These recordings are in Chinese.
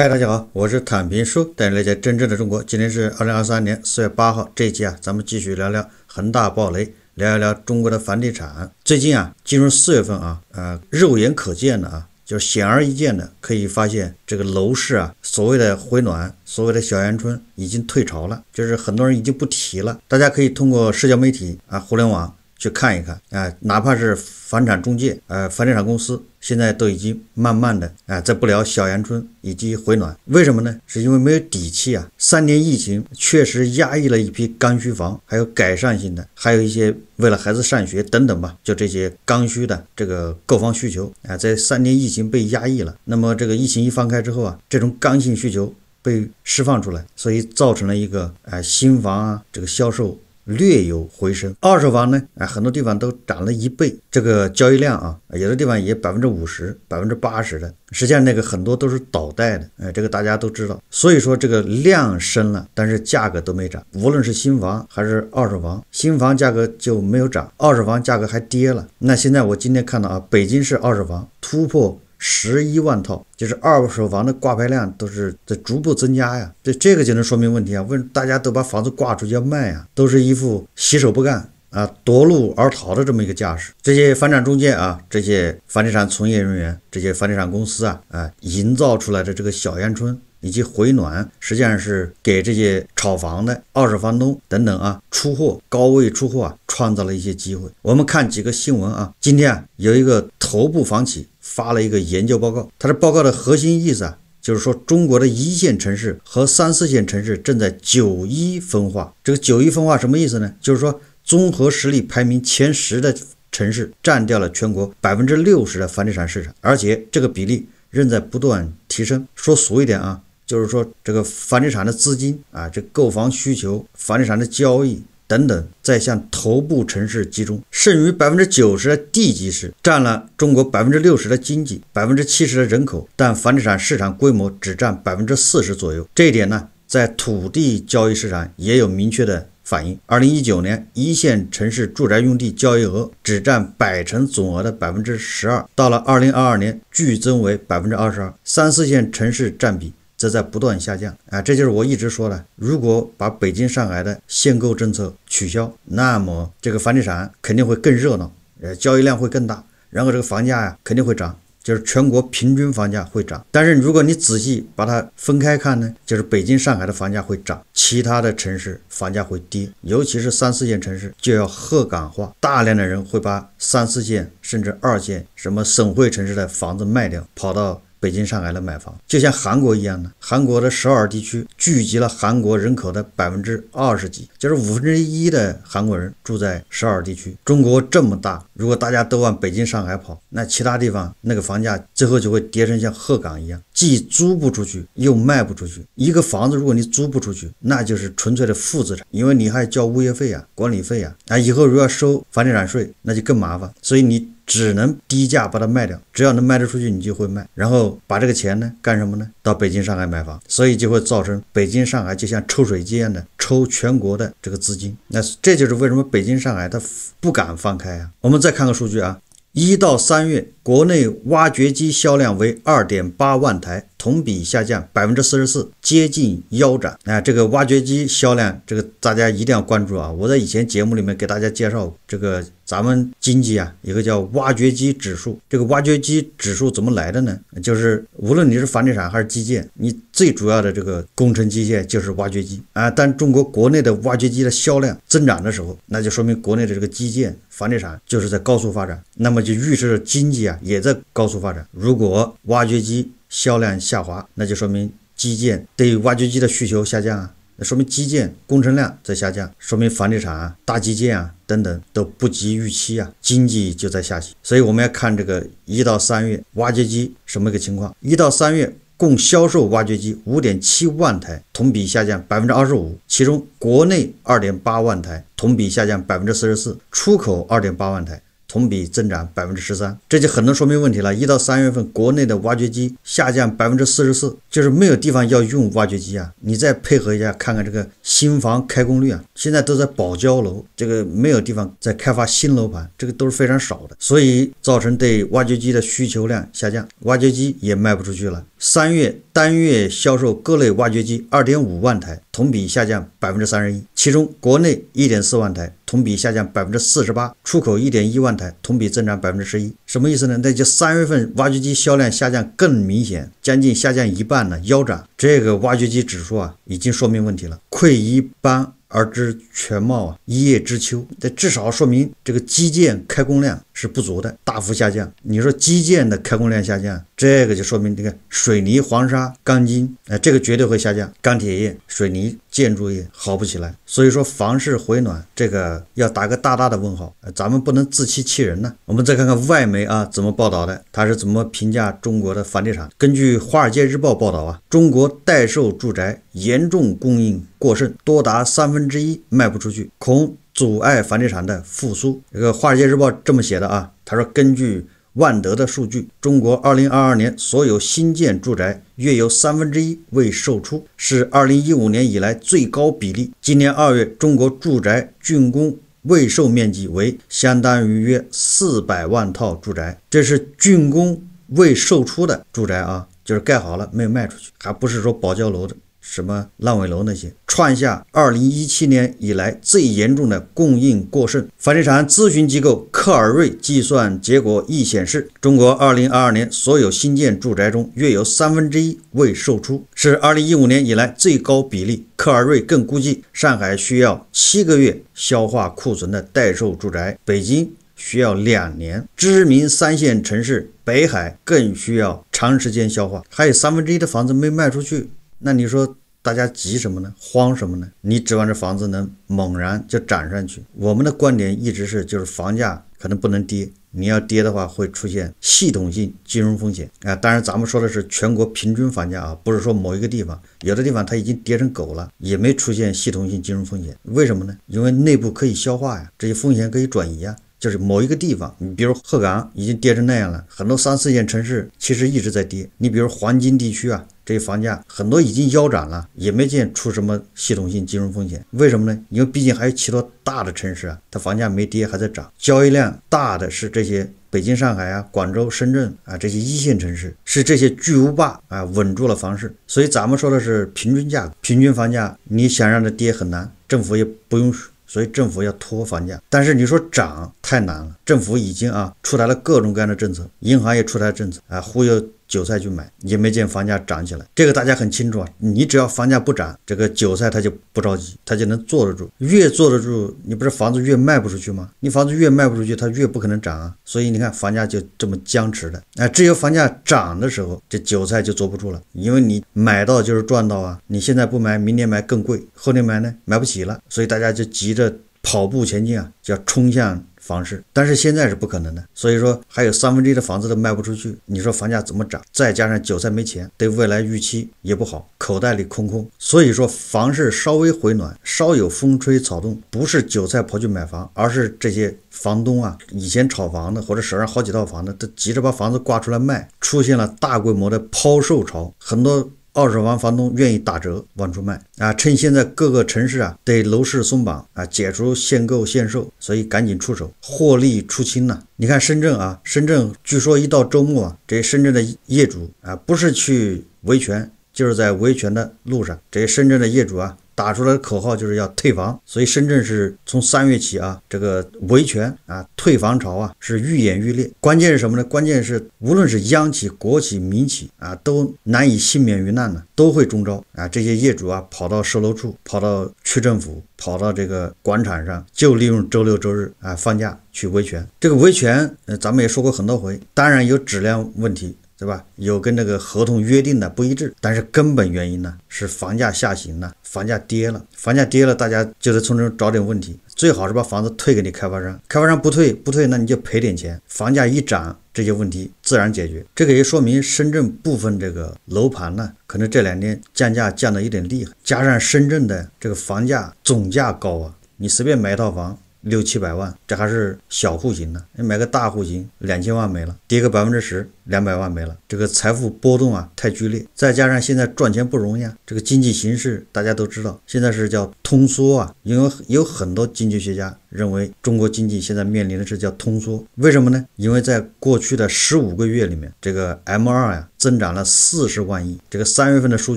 嗨，大家好，我是坦平叔，带你了解真正的中国。今天是二零二三年四月八号，这一期啊，咱们继续聊聊恒大暴雷，聊一聊中国的房地产。最近啊，进入四月份啊，呃，肉眼可见的啊，就是显而易见的，可以发现这个楼市啊，所谓的回暖，所谓的小阳春已经退潮了，就是很多人已经不提了。大家可以通过社交媒体啊，互联网。去看一看，啊，哪怕是房产中介，呃，房地产公司现在都已经慢慢的，啊，在不聊小阳春以及回暖，为什么呢？是因为没有底气啊。三年疫情确实压抑了一批刚需房，还有改善性的，还有一些为了孩子上学等等吧，就这些刚需的这个购房需求啊，在三年疫情被压抑了，那么这个疫情一放开之后啊，这种刚性需求被释放出来，所以造成了一个，啊新房啊，这个销售。略有回升，二手房呢？哎，很多地方都涨了一倍，这个交易量啊，有的地方也百分之五十、百分之八十的，实际上那个很多都是倒贷的，哎，这个大家都知道。所以说这个量升了，但是价格都没涨。无论是新房还是二手房，新房价格就没有涨，二手房价格还跌了。那现在我今天看到啊，北京市二手房突破。十一万套，就是二手房的挂牌量都是在逐步增加呀，这这个就能说明问题啊。问大家都把房子挂出去卖呀，都是一副洗手不干啊，夺路而逃的这么一个架势。这些房产中介啊，这些房地产从业人员，这些房地产公司啊，啊，营造出来的这个小阳春以及回暖，实际上是给这些炒房的、二手房东等等啊出货高位出货啊创造了一些机会。我们看几个新闻啊，今天啊有一个头部房企。发了一个研究报告，它的报告的核心意思啊，就是说中国的一线城市和三四线城市正在九一分化。这个九一分化什么意思呢？就是说综合实力排名前十的城市占掉了全国百分之六十的房地产市场，而且这个比例仍在不断提升。说俗一点啊，就是说这个房地产的资金啊，这购房需求、房地产的交易。等等，在向头部城市集中，剩余百分之九十的地级市占了中国百分之六十的经济，百分之七十的人口，但房地产市场规模只占百分之四十左右。这一点呢，在土地交易市场也有明确的反映。二零一九年，一线城市住宅用地交易额只占百城总额的百分之十二，到了二零二二年，剧增为百分之二十二，三四线城市占比。则在不断下降啊！这就是我一直说的，如果把北京、上海的限购政策取消，那么这个房地产肯定会更热闹，呃，交易量会更大，然后这个房价呀肯定会涨，就是全国平均房价会涨。但是如果你仔细把它分开看呢，就是北京、上海的房价会涨，其他的城市房价会跌，尤其是三四线城市就要鹤岗化，大量的人会把三四线甚至二线什么省会城市的房子卖掉，跑到。北京、上海来买房，就像韩国一样呢。韩国的首尔地区聚集了韩国人口的百分之二十几，就是五分之一的韩国人住在首尔地区。中国这么大，如果大家都往北京、上海跑，那其他地方那个房价最后就会跌成像鹤岗一样，既租不出去，又卖不出去。一个房子如果你租不出去，那就是纯粹的负资产，因为你还交物业费啊、管理费啊，啊，以后如果收房地产税，那就更麻烦。所以你。只能低价把它卖掉，只要能卖得出去，你就会卖，然后把这个钱呢干什么呢？到北京、上海买房，所以就会造成北京、上海就像抽水机一样的抽全国的这个资金，那这就是为什么北京、上海它不敢放开啊。我们再看个数据啊，一到三月。国内挖掘机销量为二点八万台，同比下降百分之四十四，接近腰斩。哎，这个挖掘机销量，这个大家一定要关注啊！我在以前节目里面给大家介绍，这个咱们经济啊，一个叫挖掘机指数。这个挖掘机指数怎么来的呢？就是无论你是房地产还是基建，你最主要的这个工程机械就是挖掘机啊。但中国国内的挖掘机的销量增长的时候，那就说明国内的这个基建、房地产就是在高速发展，那么就预示着经济啊。也在高速发展。如果挖掘机销量下滑，那就说明基建对挖掘机的需求下降啊，那说明基建工程量在下降，说明房地产啊、大基建啊等等都不及预期啊，经济就在下行。所以我们要看这个一到三月挖掘机什么一个情况？一到三月共销售挖掘机五点七万台，同比下降百分之二十五，其中国内二点八万台，同比下降百分之四十四，出口二点八万台。同比增长百分之十三，这就很能说明问题了。一到三月份，国内的挖掘机下降百分之四十四，就是没有地方要用挖掘机啊。你再配合一下看看这个新房开工率啊，现在都在保交楼，这个没有地方再开发新楼盘，这个都是非常少的，所以造成对挖掘机的需求量下降，挖掘机也卖不出去了。三月单月销售各类挖掘机二点五万台。同比下降百分之三十一，其中国内一点四万台，同比下降百分之四十八；出口一点一万台，同比增长百分之十一。什么意思呢？那就三月份挖掘机销量下降更明显，将近下降一半呢，腰斩。这个挖掘机指数啊，已经说明问题了，溃一八。而知全貌啊，一叶知秋，这至少说明这个基建开工量是不足的，大幅下降。你说基建的开工量下降，这个就说明这个水泥、黄沙、钢筋，哎，这个绝对会下降。钢铁业、水泥。建筑业好不起来，所以说房市回暖这个要打个大大的问号，咱们不能自欺欺人呢。我们再看看外媒啊怎么报道的，他是怎么评价中国的房地产？根据《华尔街日报》报道啊，中国待售住宅严重供应过剩，多达三分之一卖不出去，恐阻碍房地产的复苏。这个《华尔街日报》这么写的啊，他说根据。万德的数据，中国2022年所有新建住宅约有三分之一未售出，是2015年以来最高比例。今年二月，中国住宅竣工未售面积为相当于约四百万套住宅，这是竣工未售出的住宅啊，就是盖好了没有卖出去，还不是说保交楼的。什么烂尾楼那些，创下二零一七年以来最严重的供应过剩。房地产咨询机构克尔瑞计算结果亦显示，中国二零二二年所有新建住宅中，约有三分之一未售出，是二零一五年以来最高比例。克尔瑞更估计，上海需要七个月消化库存的待售住宅，北京需要两年，知名三线城市北海更需要长时间消化，还有三分之一的房子没卖出去。那你说大家急什么呢？慌什么呢？你指望这房子能猛然就涨上去？我们的观点一直是，就是房价可能不能跌，你要跌的话会出现系统性金融风险啊。当然，咱们说的是全国平均房价啊，不是说某一个地方，有的地方它已经跌成狗了，也没出现系统性金融风险。为什么呢？因为内部可以消化呀，这些风险可以转移呀。就是某一个地方，你比如鹤岗已经跌成那样了，很多三四线城市其实一直在跌。你比如黄金地区啊，这些房价很多已经腰斩了，也没见出什么系统性金融风险。为什么呢？因为毕竟还有其他大的城市啊，它房价没跌还在涨，交易量大的是这些北京、上海啊、广州、深圳啊这些一线城市，是这些巨无霸啊稳住了房市。所以咱们说的是平均价格，平均房价，你想让它跌很难，政府也不用所以政府要拖房价，但是你说涨太难了。政府已经啊出台了各种各样的政策，银行也出台政策啊忽悠。韭菜去买，也没见房价涨起来。这个大家很清楚啊，你只要房价不涨，这个韭菜他就不着急，他就能坐得住。越坐得住，你不是房子越卖不出去吗？你房子越卖不出去，它越不可能涨啊。所以你看，房价就这么僵持的。哎，只有房价涨的时候，这韭菜就坐不住了，因为你买到就是赚到啊。你现在不买，明年买更贵，后年买呢，买不起了。所以大家就急着跑步前进啊，就要冲向。房市，但是现在是不可能的，所以说还有三分之一的房子都卖不出去，你说房价怎么涨？再加上韭菜没钱，对未来预期也不好，口袋里空空，所以说房市稍微回暖，稍有风吹草动，不是韭菜跑去买房，而是这些房东啊，以前炒房的或者手上好几套房子，都急着把房子挂出来卖，出现了大规模的抛售潮，很多。二手房房东愿意打折往出卖啊，趁现在各个城市啊对楼市松绑啊，解除限购限售，所以赶紧出手获利出清呢。你看深圳啊，深圳据说一到周末啊，这深圳的业主啊，不是去维权，就是在维权的路上。这深圳的业主啊。打出来的口号就是要退房，所以深圳是从三月起啊，这个维权啊、退房潮啊是愈演愈烈。关键是什么呢？关键是无论是央企、国企、民企啊，都难以幸免于难呢，都会中招啊。这些业主啊，跑到售楼处，跑到区政府，跑到这个广场上，就利用周六周日啊放假去维权。这个维权，呃，咱们也说过很多回，当然有质量问题。对吧？有跟那个合同约定的不一致，但是根本原因呢是房价下行了，房价跌了，房价跌了，大家就得从中找点问题，最好是把房子退给你开发商，开发商不退不退，那你就赔点钱。房价一涨，这些问题自然解决。这个也说明深圳部分这个楼盘呢，可能这两天降价降得有点厉害，加上深圳的这个房价总价高啊，你随便买一套房。六七百万，这还是小户型的。你买个大户型，两千万没了，跌个百分之十，两百万没了。这个财富波动啊，太剧烈。再加上现在赚钱不容易啊，这个经济形势大家都知道，现在是叫通缩啊。因为有很多经济学家认为，中国经济现在面临的是叫通缩。为什么呢？因为在过去的十五个月里面，这个 M 二呀增长了四十万亿。这个三月份的数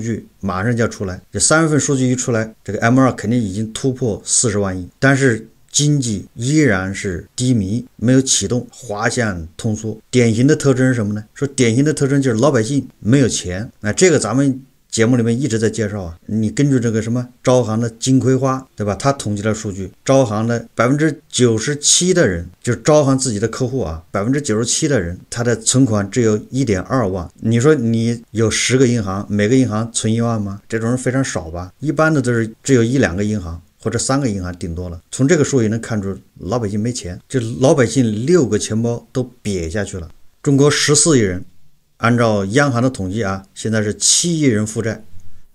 据马上就要出来，这三月份数据一出来，这个 M 二肯定已经突破四十万亿。但是，经济依然是低迷，没有启动，滑向通缩。典型的特征是什么呢？说典型的特征就是老百姓没有钱。那这个咱们节目里面一直在介绍啊。你根据这个什么招行的金葵花，对吧？他统计的数据，招行的百分之九十七的人，就是招行自己的客户啊，百分之九十七的人他的存款只有一点二万。你说你有十个银行，每个银行存一万吗？这种人非常少吧？一般的都是只有一两个银行。或者三个银行顶多了，从这个数也能看出老百姓没钱，就老百姓六个钱包都瘪下去了。中国十四亿人，按照央行的统计啊，现在是七亿人负债。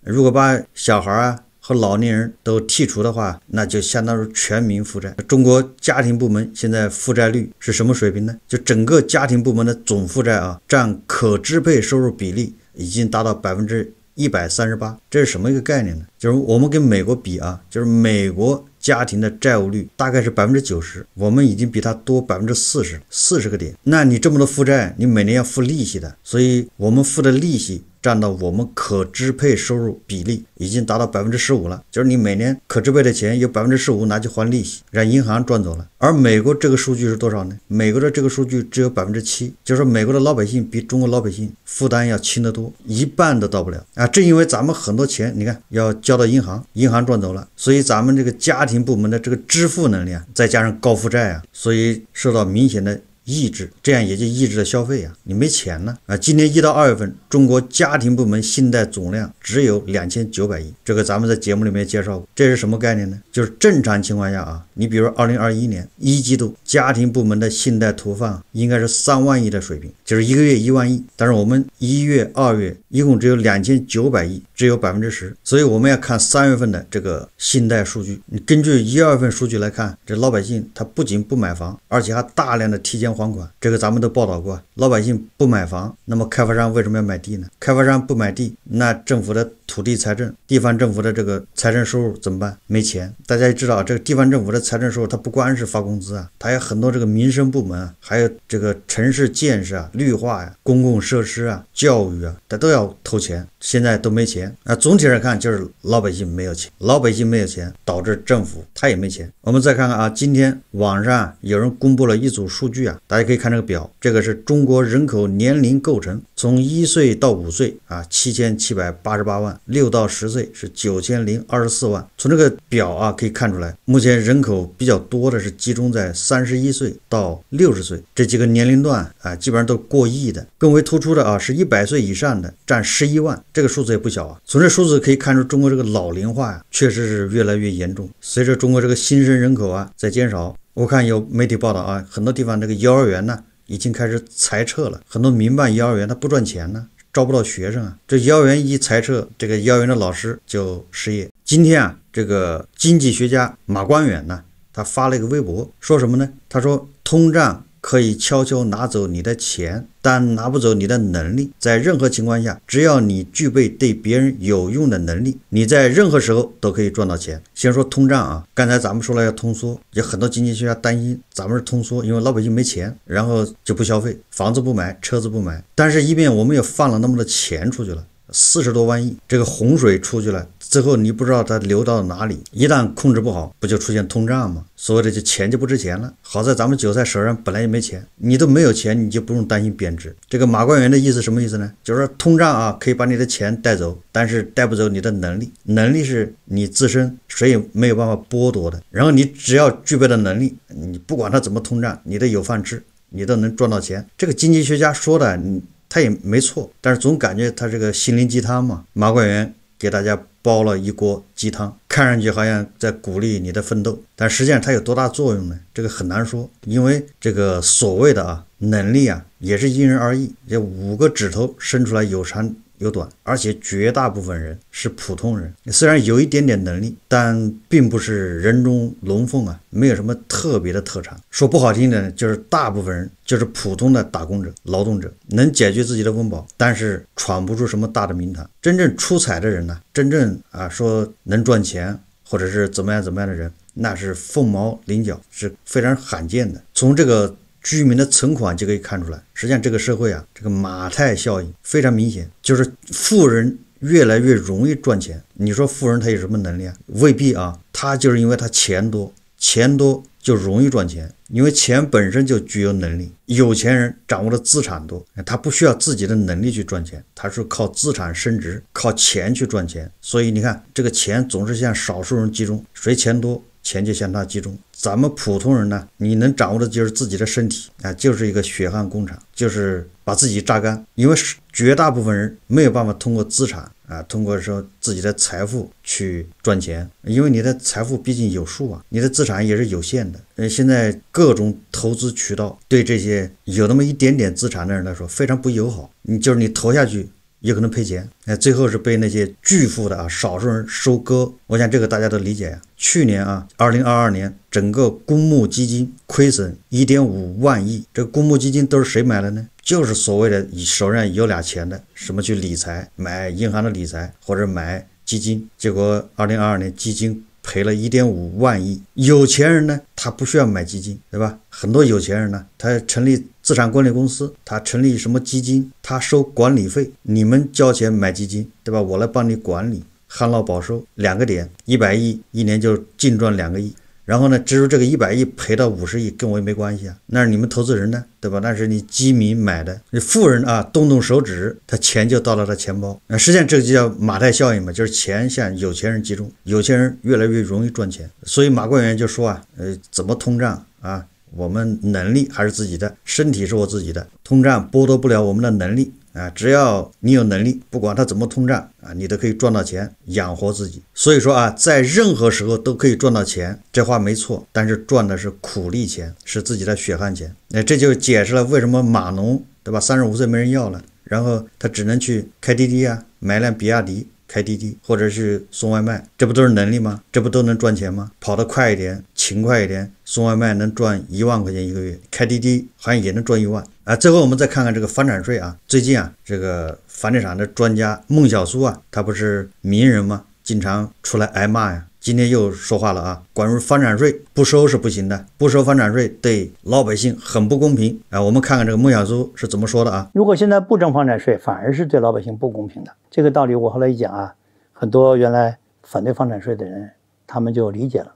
如果把小孩啊和老年人都剔除的话，那就相当于全民负债。中国家庭部门现在负债率是什么水平呢？就整个家庭部门的总负债啊，占可支配收入比例已经达到百分之。一百三十八，这是什么一个概念呢？就是我们跟美国比啊，就是美国家庭的债务率大概是百分之九十，我们已经比它多百分之四十四十个点。那你这么多负债，你每年要付利息的，所以我们付的利息。占到我们可支配收入比例已经达到百分之十五了，就是你每年可支配的钱有百分之十五拿去还利息，让银行赚走了。而美国这个数据是多少呢？美国的这个数据只有百分之七，就是美国的老百姓比中国老百姓负担要轻得多，一半都到不了啊！正因为咱们很多钱你看要交到银行，银行赚走了，所以咱们这个家庭部门的这个支付能力啊，再加上高负债啊，所以受到明显的。抑制，这样也就抑制了消费啊。你没钱呢啊！今年一到二月份，中国家庭部门信贷总量只有两千九百亿，这个咱们在节目里面介绍过。这是什么概念呢？就是正常情况下啊，你比如二零二一年一季度，家庭部门的信贷投放应该是三万亿的水平，就是一个月一万亿。但是我们一月、二月一共只有两千九百亿，只有百分之十。所以我们要看三月份的这个信贷数据。你根据一、二份数据来看，这老百姓他不仅不买房，而且还大量的提前。还款，这个咱们都报道过。老百姓不买房，那么开发商为什么要买地呢？开发商不买地，那政府的。土地财政、地方政府的这个财政收入怎么办？没钱。大家也知道这个地方政府的财政收入，它不光是发工资啊，它有很多这个民生部门还有这个城市建设啊、绿化呀、公共设施啊、教育啊，它都要投钱，现在都没钱那总体上看，就是老百姓没有钱，老百姓没有钱，导致政府他也没钱。我们再看看啊，今天网上有人公布了一组数据啊，大家可以看这个表，这个是中国人口年龄构成。从一岁到五岁啊，七千七百八十八万；六到十岁是九千零二十四万。从这个表啊，可以看出来，目前人口比较多的是集中在三十一岁到六十岁这几个年龄段啊，基本上都过亿的。更为突出的啊，是一百岁以上的占十一万，这个数字也不小啊。从这数字可以看出，中国这个老龄化呀，确实是越来越严重。随着中国这个新生人口啊在减少，我看有媒体报道啊，很多地方这个幼儿园呢。已经开始裁撤了很多民办幼儿园，它不赚钱呢，招不到学生啊。这幼儿园一裁撤，这个幼儿园的老师就失业。今天啊，这个经济学家马光远呢，他发了一个微博，说什么呢？他说通胀。可以悄悄拿走你的钱，但拿不走你的能力。在任何情况下，只要你具备对别人有用的能力，你在任何时候都可以赚到钱。先说通胀啊，刚才咱们说了要通缩，有很多经济学家担心咱们是通缩，因为老百姓没钱，然后就不消费，房子不买，车子不买。但是，一边我们也放了那么多钱出去了。四十多万亿，这个洪水出去了，最后你不知道它流到哪里。一旦控制不好，不就出现通胀吗？所以这些钱就不值钱了。好在咱们韭菜手上本来也没钱，你都没有钱，你就不用担心贬值。这个马关元的意思什么意思呢？就是说通胀啊，可以把你的钱带走，但是带不走你的能力。能力是你自身，谁也没有办法剥夺的。然后你只要具备了能力，你不管它怎么通胀，你都有饭吃，你都能赚到钱。这个经济学家说的，你。他也没错，但是总感觉他这个心灵鸡汤嘛，马桂元给大家煲了一锅鸡汤，看上去好像在鼓励你的奋斗，但实际上它有多大作用呢？这个很难说，因为这个所谓的啊能力啊也是因人而异，这五个指头伸出来有长。有短，而且绝大部分人是普通人，虽然有一点点能力，但并不是人中龙凤啊，没有什么特别的特长。说不好听的，就是大部分人就是普通的打工者、劳动者，能解决自己的温饱，但是闯不出什么大的名堂。真正出彩的人呢，真正啊说能赚钱或者是怎么样怎么样的人，那是凤毛麟角，是非常罕见的。从这个。居民的存款就可以看出来，实际上这个社会啊，这个马太效应非常明显，就是富人越来越容易赚钱。你说富人他有什么能力啊？未必啊，他就是因为他钱多，钱多就容易赚钱，因为钱本身就具有能力。有钱人掌握的资产多，他不需要自己的能力去赚钱，他是靠资产升值，靠钱去赚钱。所以你看，这个钱总是向少数人集中，谁钱多，钱就向他集中。咱们普通人呢，你能掌握的就是自己的身体啊，就是一个血汗工厂，就是把自己榨干。因为绝大部分人没有办法通过资产啊，通过说自己的财富去赚钱，因为你的财富毕竟有数啊，你的资产也是有限的。呃，现在各种投资渠道对这些有那么一点点资产的人来说非常不友好，你就是你投下去。有可能赔钱，那最后是被那些巨富的啊，少数人收割。我想这个大家都理解呀。去年啊，二零二二年，整个公募基金亏损一点五万亿。这公募基金都是谁买的呢？就是所谓的手上有俩钱的，什么去理财，买银行的理财或者买基金。结果二零二二年基金。赔了一点五万亿，有钱人呢，他不需要买基金，对吧？很多有钱人呢，他成立资产管理公司，他成立什么基金，他收管理费，你们交钱买基金，对吧？我来帮你管理，旱涝保收，两个点，一百亿一年就净赚两个亿。然后呢？至于这个一百亿赔到五十亿，跟我也没关系啊。那是你们投资人呢？对吧？那是你基民买的，你富人啊，动动手指，他钱就到了他钱包。那实际上这个就叫马太效应嘛，就是钱向有钱人集中，有钱人越来越容易赚钱。所以马官员就说啊，呃，怎么通胀啊？我们能力还是自己的，身体是我自己的，通胀剥夺不了我们的能力。啊，只要你有能力，不管他怎么通胀啊，你都可以赚到钱养活自己。所以说啊，在任何时候都可以赚到钱，这话没错。但是赚的是苦力钱，是自己的血汗钱。那这就解释了为什么码农对吧？三十五岁没人要了，然后他只能去开滴滴啊，买辆比亚迪。开滴滴或者是送外卖，这不都是能力吗？这不都能赚钱吗？跑得快一点，勤快一点，送外卖能赚一万块钱一个月，开滴滴好像也能赚一万啊。最后我们再看看这个房产税啊，最近啊，这个房地产的专家孟小苏啊，他不是名人吗？经常出来挨骂呀。今天又说话了啊！关于房产税不收是不行的，不收房产税对老百姓很不公平。啊。我们看看这个孟小苏是怎么说的啊？如果现在不征房产税，反而是对老百姓不公平的。这个道理我后来一讲啊，很多原来反对房产税的人，他们就理解了。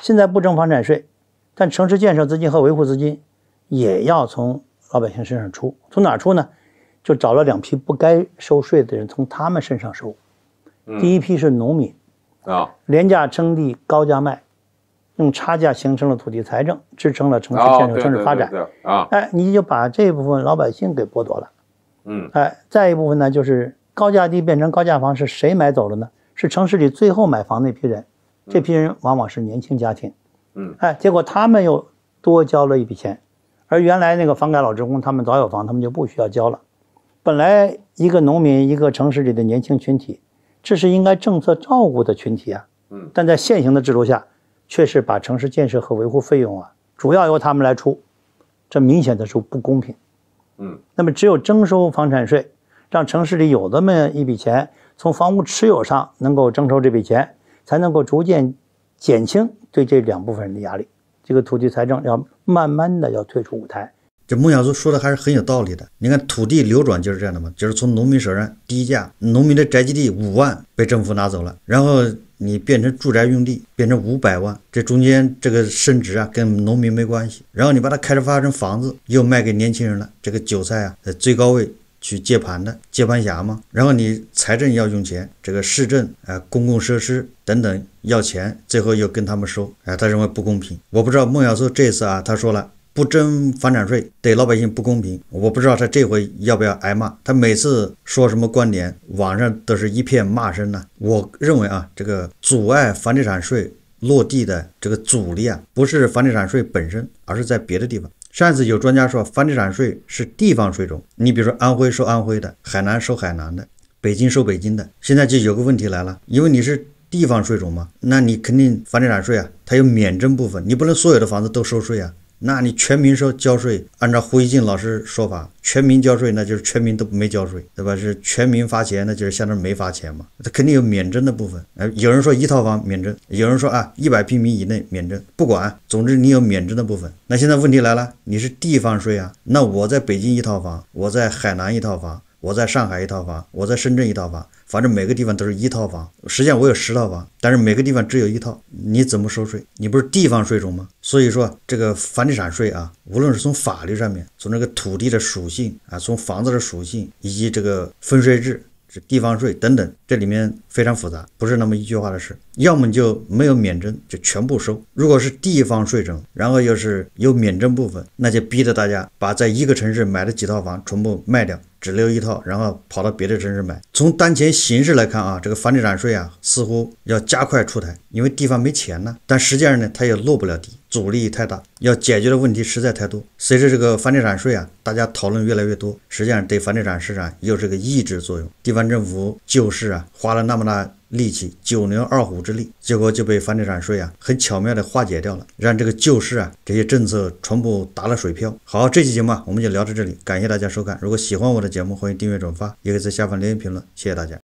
现在不征房产税，但城市建设资金和维护资金也要从老百姓身上出，从哪出呢？就找了两批不该收税的人从他们身上收。第一批是农民。啊，廉价征地高价卖，用差价形成了土地财政，支撑了城市建设、城市发展。啊，哎，你就把这部分老百姓给剥夺了。嗯，哎，再一部分呢，就是高价地变成高价房，是谁买走了呢？是城市里最后买房那批人，这批人往往是年轻家庭。嗯，哎，结果他们又多交了一笔钱，而原来那个房改老职工，他们早有房，他们就不需要交了。本来一个农民，一个城市里的年轻群体。这是应该政策照顾的群体啊，嗯，但在现行的制度下，却是把城市建设和维护费用啊，主要由他们来出，这明显的是不公平，嗯，那么只有征收房产税，让城市里有这么一笔钱，从房屋持有上能够征收这笔钱，才能够逐渐减轻对这两部分人的压力，这个土地财政要慢慢的要退出舞台。这孟小苏说的还是很有道理的。你看土地流转就是这样的嘛，就是从农民手上低价，农民的宅基地五万被政府拿走了，然后你变成住宅用地，变成五百万，这中间这个升值啊跟农民没关系。然后你把它开发成房子，又卖给年轻人了，这个韭菜啊在最高位去接盘的接盘侠嘛。然后你财政要用钱，这个市政啊、公共设施等等要钱，最后又跟他们收，啊，他认为不公平。我不知道孟小苏这次啊，他说了。不征房产税对老百姓不公平，我不知道他这回要不要挨骂。他每次说什么观点，网上都是一片骂声呢。我认为啊，这个阻碍房地产税落地的这个阻力啊，不是房地产税本身，而是在别的地方。上次有专家说，房地产税是地方税种，你比如说安徽收安徽的，海南收海南的，北京收北京的。现在就有个问题来了，因为你是地方税种嘛，那你肯定房地产税啊，它有免征部分，你不能所有的房子都收税啊。那你全民收交税，按照胡一进老师说法，全民交税那就是全民都没交税，对吧？是全民发钱，那就是相当于没发钱嘛。他肯定有免征的部分。哎，有人说一套房免征，有人说啊一百平米以内免征，不管，总之你有免征的部分。那现在问题来了，你是地方税啊？那我在北京一套房，我在海南一套房。我在上海一套房，我在深圳一套房，反正每个地方都是一套房。实际上我有十套房，但是每个地方只有一套，你怎么收税？你不是地方税种吗？所以说这个房地产税啊，无论是从法律上面，从这个土地的属性啊，从房子的属性，以及这个分税制是地方税等等，这里面。非常复杂，不是那么一句话的事。要么就没有免征，就全部收。如果是地方税征，然后又是有免征部分，那就逼着大家把在一个城市买的几套房全部卖掉，只留一套，然后跑到别的城市买。从当前形势来看啊，这个房地产税啊，似乎要加快出台，因为地方没钱呢。但实际上呢，它也落不了地，阻力太大，要解决的问题实在太多。随着这个房地产税啊，大家讨论越来越多，实际上对房地产市场又是个抑制作用。地方政府就是啊，花了那么。那么大力气，九牛二虎之力，结果就被房地产税啊，很巧妙的化解掉了，让这个救市啊，这些政策全部打了水漂。好，这期节目啊我们就聊到这里，感谢大家收看。如果喜欢我的节目，欢迎订阅转发，也可以在下方留言评论，谢谢大家。